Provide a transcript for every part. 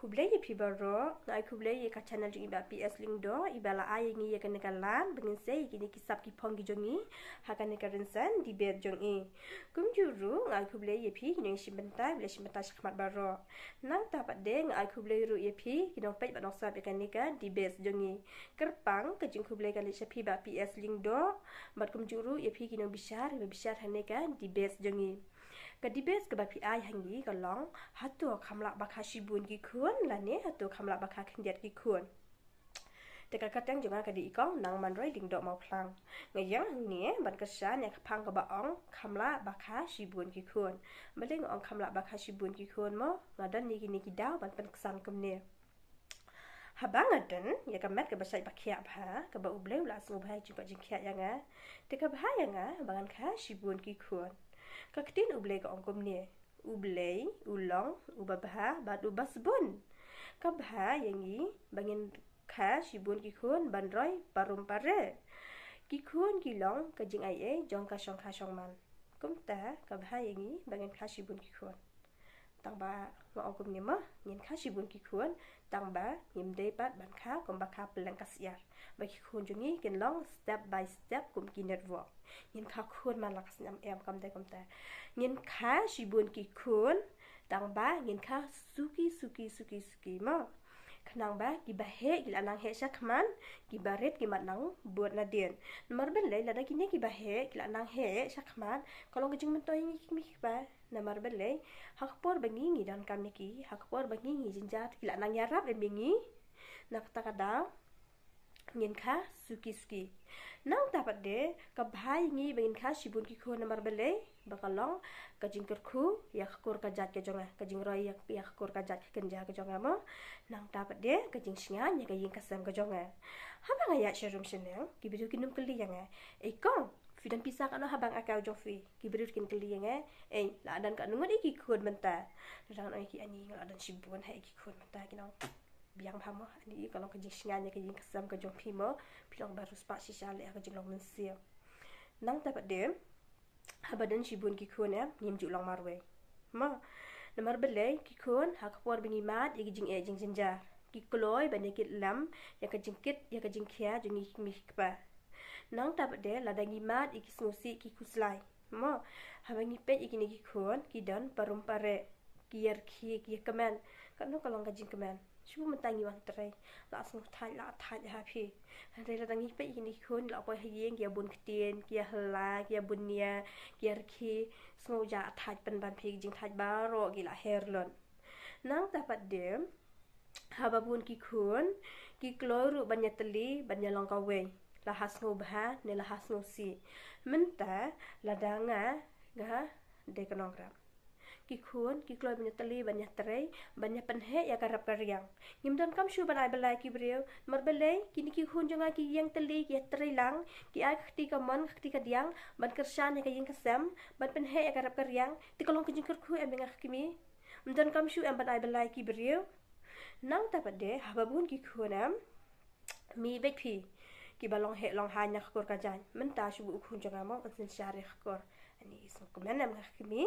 kublai ye pibar ro ai kublai ye ka channel jing ba ps link do ibala ai ngi ye kan kan lan bengin se ye kini kisap ki phong gi jong ha kan ne karin san di be jong e kum ju ru ai kublai ye phi ni shim ban tai le shim ta shik mat bar nang ta de deng ai kublai ru ye phi ki no pai ba no sa be kan ka di be jong ni e. ker pang ke jing kublai kan le shap phi ba ps link do bat kum ju ru ye phi ki no bishar ba bishar ha ne ka di be jong e. กดีเบสกับพี่ไอหังยี้ก็ลองฮัตตัวคำละบักคาชิบุนกี่คืนละเนี่ยฮัตตัวคำละบาคาคันเดียดกี่คืนแต่กระตั้งจงงานกดีก้องนางมันไร้ดึงดอกมะพรลังไงยังเนี่ยบันกระชาเนี่ยพังกับบองคำละบักคาชิบุนกี่คืนมาเล่นองคำละบักคาชิบุนกี่คืนมั้งมาดันนี่กินนี่กี่ดาวบันเป็นสังกมเนี่ยฮับบังอ่ะดันอยากกับแม่กับบ้าษาปากเขียบฮะกับบ้านอุเบลล่าสมุบา้จุบจิ้งเขียยังไงแต่กับบ้านยังไงบางครั้งชิบุนกี่คืน Kaktin ublei ka ongkom ni. Ublei, ulong, ubabha, bat ubas bun. Kabha yang i, bangin kha shibun kikun bandroy parum pare. Kikun kilong kajing ai e jong ka shong ka shong man. Kumta kabha yang i, bangin kha shibun kikun tăng ba ngọ cùng nhím nhìn khá chỉ buồn kỳ khuôn tăng ba nhím đây bắt bán khá cùng bạc khá bằng cách giả và kỳ khuôn cho nghĩ kinh long step by step cùng kỳ nhật vọng nhìn khá khuôn mà lạc nhằm em cầm tay cầm tay nhìn khá chỉ buồn kỳ khuôn tăng ba nhìn khá suki suki suki suki mà nang ba gi ba he gi la nang he sha khman gi ba ret nang buat na dien mar ben le la da gi ne gi ba he gi la nang he sha khman kalong gi jing men to namar hak hakpor bengi ngi dan kami ki hakpor bengi ngi jinjar kila nang yarap le bengi nak kata kada ngin kha suki suki nang tapat de ka bhai ngi bengin kha sibun ki kho namar belai bakalong ka jingkur ya khur ka jat ke jonga eh. ya eh, ya khur ka jat ken ja nang tapat de ka jing singa nya kasam ka jonga eh. ha ba ngaya sherum sheneng ki bidu ki num kli yanga Fi dan pisah kat habang akal jong fi. Ki beri kin keliang eh. Eh, la dan kat nungut iki kun menta. Jangan oi ki ani ngal dan sibun hai iki kun menta ki nang. Biang pam ani kalau ke jingsingan ke jing kesam ke jong pi Pi long baru spa si sale ke jing long mensia. Nang tapat de. Haba dan sibun ki kun eh, nim ju long marwe. Ma. Nomor belai ki kun hak por bingi mat iki jing e eh, jing jinja. Ki kloi banyakit lam yang kejingkit yang kejingkia jingi mikpa. nang tapde ladangi mat ikis ngusi kikuslai mo habangi pe ikini kikuan kidan parumpare kier khi kier kemen kanu kalong kajing kemen chu mentangi wang trai la sung thai la thai ha phi re la dangi pe ikini kikuan la poi hieng kia bun ktien kia hla kia bunia kier khi sngo ja thai pen ban phi jing thai ba ro gi la herlon nang tapat dem hababun kikuan kikloi ru banyateli banyalong kawei la hasno bha ne la hasno si min ta la da nga ga de kanong ram ki khuon ki kloi banya tali banya trei banya pan he ya karap kar yang ngim don kam shu banai balai ki breu mar balai ki ni ki khuon jonga ki yang tali ki ya trei lang ki ak khti ka man khti ka diang ban kar shan ya ka yang kasam ban pan he ya karap kar yang ti kolong kin kar khu em nga khimi ngim don kam shu em banai balai ki breu nang ta pa de hababun ki khuon am mi bekhi كي بالون هي لون هاي نخكور كجان من تاش بو كون جانا مو كتن شاري خكور اني سو كمان نم خكمي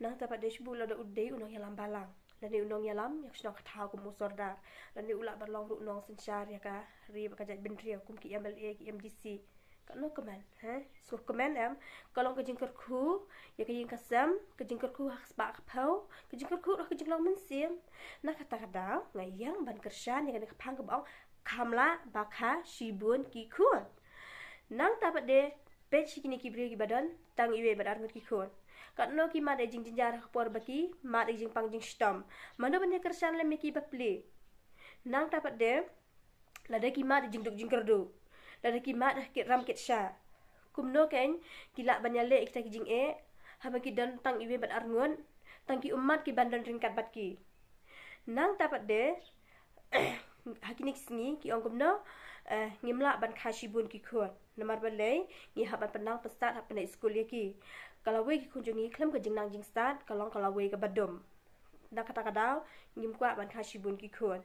نان تبا ديش بو لو دو دي ونو يلام بالان لاني ونو يلام يك شنو كتا كو مو سوردا لاني ولا بالون رو نو سن شاري كا ري بكا جاي بن ريو كوم كي ام ال اي كي ام دي سي كلو كمان ها سو كمان ام كلون كجين كركو يا كجين كسم كجين كركو خص باق باو كجين كركو رو كجين لون من سيم نا كتا كدا ngai yang ban kersan yang ada kepang kebong kamla bakha shibun ki khun nang ta de pet shikini ki bri badan tang iwe badar ki khun kat no ki jing ejing jinjar por baki mat jing pang jing stom mano bende kersan le miki bapli nang ta de lada ki mat jing duk jing kerdu lada ki mat ki ram ket sha kum no ken kilak banyale ikta ki jing e haba ki dan tang iwe badar ngun tang ki umat ki bandan rinkat batki nang ta de ฮักินิกสิงกี่องกุมเนาะเอ่องิมละบันคาชิบุนกิี่ขวดนมารบันเลยงิ่หับันปนังปัสสัตหับเปนในสกุลยกี่กลาวเวกิคุณจงนี้เคลมกับจิงนางจิงสตาร์กาลองกลาวเวกับบัดดมนัาตากระดาวงิมกว่าบันคาชิบุนกี่ขวด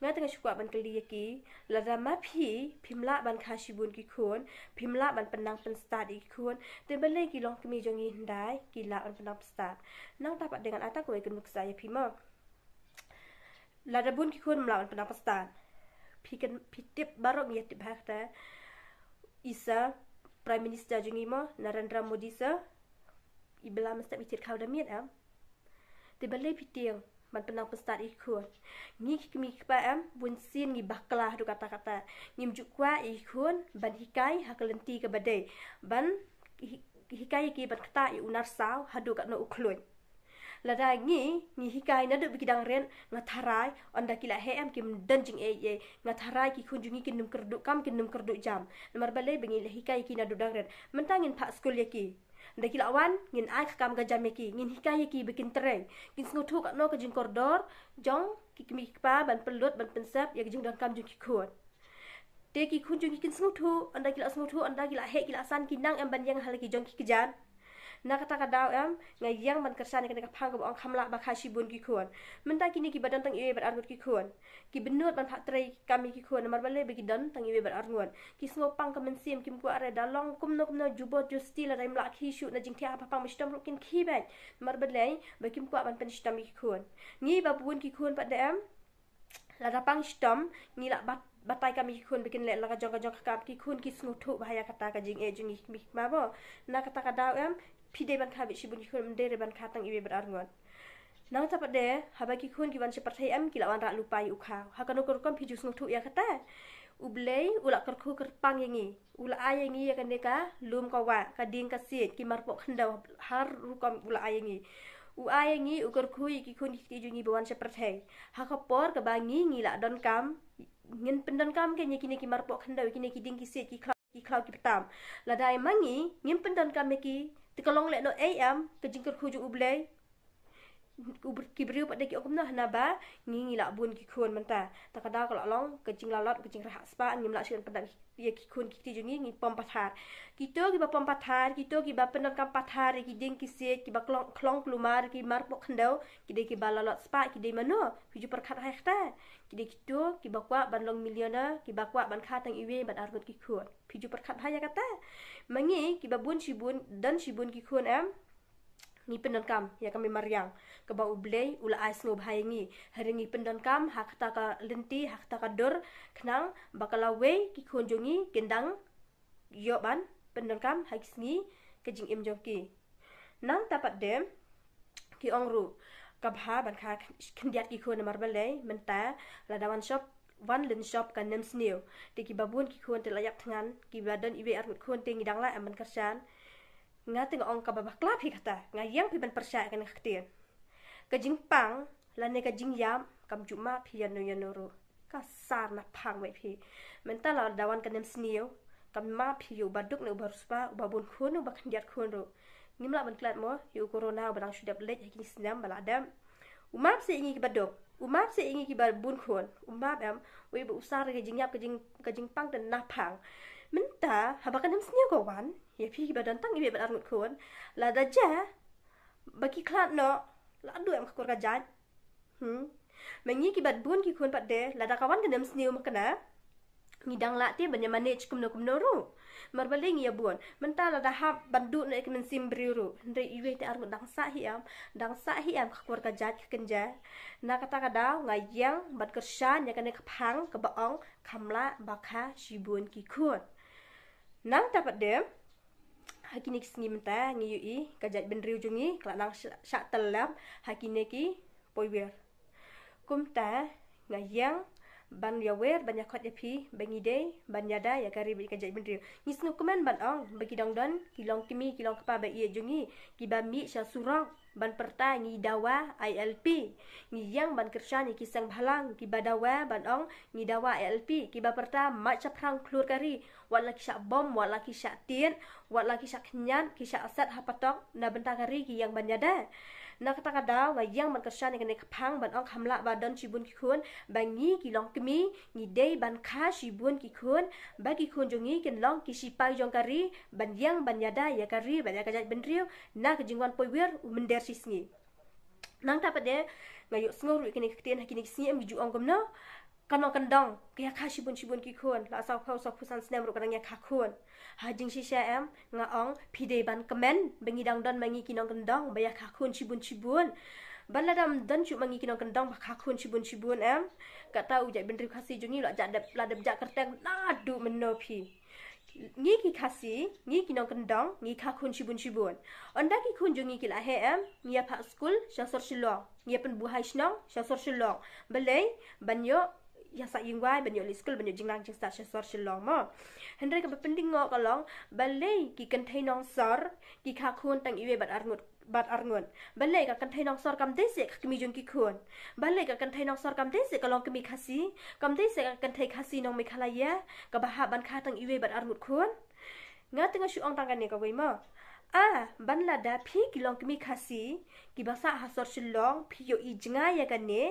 งั้นตั้งชุกว่าบันกลียกีละรามาพีพิมละบันคาชิบุนกี่ขวพิมละบันปนังปัสตาร์อีกขวดเต็มบันเลยกิ่ลองกมีจงนี้ได้กิลาอันปนังปัสสัตนั่งตาปัดเด้งอันอาตากวยกันมุกสายพิมกลาดบุญที่คุณมาลองเป็นนักปศานพี่กันพี่ติบบารมีติบแฮกแต่อิสระ prime minister จุงิมอนารันดรามดิสะอิเบลามสเตอร์วิจิตข่าวดามีดแอมติบเล่พี่เตียงมันเป็นนักปศานอีกคนงี้มีแปมบุญซีนงี้บักกลาดูกาตากาตางี้จุกว่าอีกคนบันฮิกายฮักเลนตีกับบดเดบันฮิกายกีบันกตาอีอุนาร์สาวฮัดูกับโนอุคลุย Lada da ngi ngi hikai na de bikidang ren nga tharai onda kila he am kim danjing e ye nga tharai ki khunjung ki num kerdu kam ki kerdu jam nomor bale bengi la hikai ki na du dang ren mentangin pak skul ye ki ndak kila wan ngin ai kam ga jam ye ki ngin hikai ki bikin tereng kin sngo thu ka no ka jing kordor jong ki kimi pa ban pelut ban pensap ye jing dang kam jing ki khuat Teki kunjungi kin smutu, anda gila smutu, anda gila hek gila san kinang emban yang halaki jongki kejan na kata ka daw yang ban kersa ni kanika phang ka ong khamla ba kha shibun ki khuan menta ki ni ki badan tang kami ki khuan mar balai ki dan tang iwe bar argot ki sngo pang ka men sim kim ku are da long kum nok pang mishtam rokin ki ba mar balai ba kim ku ban pen shtam ki khuan ni pang shtam ni la ba batai kami kun bikin le laga jaga jaga kap ki kun bahaya kata ka jing e jing mi ma พี่เดบันคาวิชิบุญคุณเดรบันคาตังอีเวบรางดนังจะประเดะหาไปกี่คนกี่วันเชปัตเทมกี่ละวันระลุไปอุคาวหากันกรุกันพี่จุสนุทุยาคาเตอุเบลัยอุลักกระคูกระปังยังงี้อุลอายังงี้ยังกันเดกะลุมกวาดกระดิ่งกระเสียดกี่มารปกขันดาวฮารุกันอุลอายังงี้อุอายังงี้อุกระคูยี่กี่คนที่จุงีบวันเชปัตเทหากปอร์กระบางงี้งี้ละดอนคำเงินเป็นดอนคำแค่ยี่กี่เนกี่มารปกขันดาวกี่เนกี่ดิ่งกี่เสียดกี่คลาวกี่คลาวกี่ปตามละได้มั้งงี้เงินเป็นดอนคำเมกี้ tikalong le no am ke kujuk khuju kibriu pada ki okumna na ba ni ngila bun ki khun manta ta kada kala long kencing lalat lot kencing rahak spa ni mla sian pada ya ki khun ki ti jungi ni pom pathar ki to ki ba pom pathar ki to ki ba penon kam pathar ki ding ki se ki ba klong klong klumar ki mar pok khandau ki de ki ba la spa ki de mano hiju perkat hai khta ki de ki to ki ba kwa ban long miliona ki ba kwa ban kha tang iwe ban argot ki khun hiju perkat hai ya kata mangi ki ba bun shibun dan shibun ki khun am ni pendan kam ya kami mariang ke bau blei ula ais ngob hai ngi hari ni pendan kam hak ta ka lenti hak ta ka dor knang bakala we ki khonjungi gendang yo ban pendan kam hak ngi ke jing im joki nang tapat dem ki ong ru ka bha ban kha khindiat ki khon mar balei men ta la dawan shop wan lin shop kan nem sniu tiki babun ki khon te layak thangan ki badan ibe arut khon te ngidang la aman kar chan nga tinga ong ka baba klap hi kata nga yang piban persya kan khatir ka jing pang la ne ka jing yam kam juma phi yan no yan ro ka sar na phang me phi men ta la dawan ka nem sniew kam ma phi yu ba duk ne ba ruspa ba bun khun ba khan khun ro nim la ban klat mo yu corona ba dang shudap lech hi ya sniam bala dam umap se ingi ki ba duk umap se ingi ki ba bun khun umap am we bu sar ka jing yap ka jing ka jing pang ten na phang men ta ha ba ka nem sniew ko wan ya pi ba dan tang ibe bar kun la da ja baki klat no la du em kor ka ja mengi ki bad bun ki kun pat de la da kawan ke dem sniu ma kana ah? ni dang la ti ban manage kum no kum no ru mar ya bun menta la da hab ban du ne sim bri ru de iwe te ar mu dang sa hi am dang sa hi am kor ka ja ken na kata ka da yang bad ker sha ya ne kan ke phang ke ba ong kham ba kha shi ki kun nang ta pat hakini kisngi menta ngi yui kajat benri ujungi kelak nang syak telam hakini ki poiwer. Kum ta ngayang ban yawer ban yakot yapi ban yidei ban yada ya kari bagi kajat benri. Ngisnu kuman ban ong bagi dong don kilong kimi kilong kepa bagi ujungi kibami syak surang ban perta ngi dawa ILP ngi yang ban kerja ni kisang bahlang ki badawa ban ong ngi dawa ILP ki ba perta macam prang keluar kari wat laki syak bom wat laki syak tin wat laki syak kenyan ki syak aset hapatok na benta kari ki yang ban yada นักตะกดาวายังมันกระชานในกันพังบันอ่องคำละบาดอนชีบุญกิคุณบางงี้กิลองกมีงี้ได้บันค่าชีบุญกิคุณบางกิคุณจงงี้กินลองกิชีไปจงการีบันยังบันยาได้ยาการีบันยากระจายเป็นเรียวนักจิงวันปวยเวรมันเดือดชิสงี้นักตะปะเดงายุสงูรุกินในขึ้นเตียนหักกินในสิ่งมีจูอองกมเนาะ kan makan dong kaya kasih si bun si bun kikun lah sah kau sah pusan snap rukan yang kah kun ha jing si share em ngang pide ban kemen, bengi dang don bengi kini makan dong bayar kah kun si bun si bun ban lah dam don cuma bengi kini makan dong kah kun si bun si bun em kata ujat bentri kasi jungi lah jadap lah dap jad kerteng nadu menopi ngi ki kasi ngi ki nong kendong ngi ka khun shi bun shi bun onda ki khun jungi ki he em ngi pa school shasor shi lo ngi pen bu hai shnong shasor shi lo belai ban yasak yang wai banyak li school banyak jinglang jing sat sor shilong mo hendrai ka pending ngo kalong balai ki kan thai nong sor ki kha khun tang iwe bat arngut bat arngun balai ka kan thai nong sor kam desi ka mi jung ki khun balai ka kan thai nong sor kam desi kalong ka mi khasi kam desi ka kan thai khasi nong mi khala ya ka ba ha ban kha tang iwe bat arngut khun nga tengah shu ong tang kan ni ka wei mo a ah, banlada phi kilong kimi khasi ki basa hasor shillong phi yo i jinga ya ga ne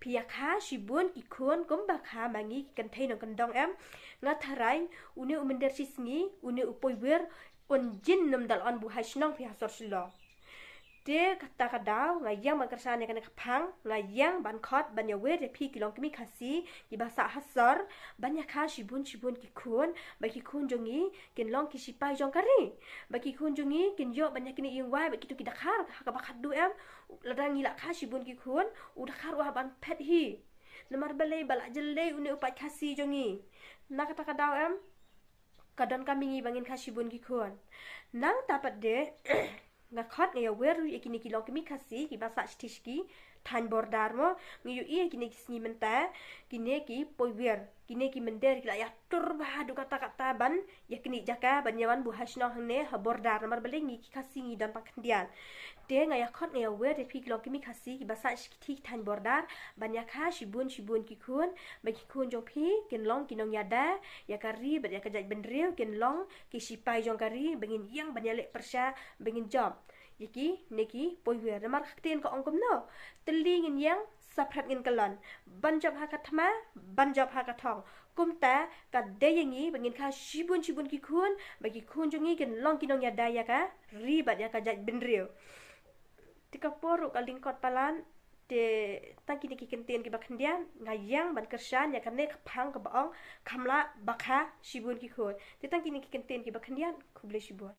phi ya kha shibun ki khon kom ba kha mangi kan thain kan dong em nga tharai une umender chi sngi une upoi wer on jin nam dal on bu hasnong phi hasor shillong ទេកតាកដៅងាយ៉ាងមកសានអ្នកណកផាំងងាយ៉ាងបានខត់បញ្ញាវេទេភីគីឡុងគីមីខាស៊ីយីបាសាហសរបញ្ញាខាស៊ីប៊ុនស៊ីប៊ុនគីខូនបាគីខូនជុងីគិនឡុងគីស៊ីប៉ៃជុងការីបាគីខូនជុងីគិនយោបញ្ញាគីនីងវ៉ៃបាគីទូគីដខារកបខដូអឹមលដាងីឡាខាស៊ីប៊ុនគីខូនអ៊ូដខារវ៉ាបានផេតហ៊ីណមរបលេបលាជលេអ៊ុនីឧបាច់ខាស៊ីជុងីណកតាកដៅអឹមកដនកាមីងីបងិនខាស៊ីប៊ុនគីខូននាងតាប៉ដេ na khat ne ya weru ekine ki lokmi khasi ki ba sach tishki tan bordar mo ngiyu iya gine gisni menta gine ki poiwer gine ki mender kila ya turba du kata kata ban ya kini jaka ban yawan bu hasno hne ha bordar mar beli ngi ki kasi ngi dan pak ndian de nga ya khot ngi wer de pi glo ki mi kasi ki basa shi ki tik tan bordar ban ya kha shi bun shi bun ki khun ba ki khun jo pi kin long ki nong ya da ya kari ba ya kajak ben riu kin long ki shi pai jong kari bengin yang ban ya le persha bengin job Iki neki poyu remar khaktin ka ongkom no. Tli ngin yang saprat ngin kalon. Banjab hakatma, banjab hakatong. Kum ta ka de yangi bangin ka shibun shibun ki khun, bagi khun jungi kin long kinong ya daya ka ribat ya ka jak benrio. Tika poru ka lingkot palan de tangki neki kentin ki bakhandia ngayang ban kershan ya kanek phang ka baong kamla bakha shibun ki khun. Te tangki neki kentin ki bakhandia khuble shibun.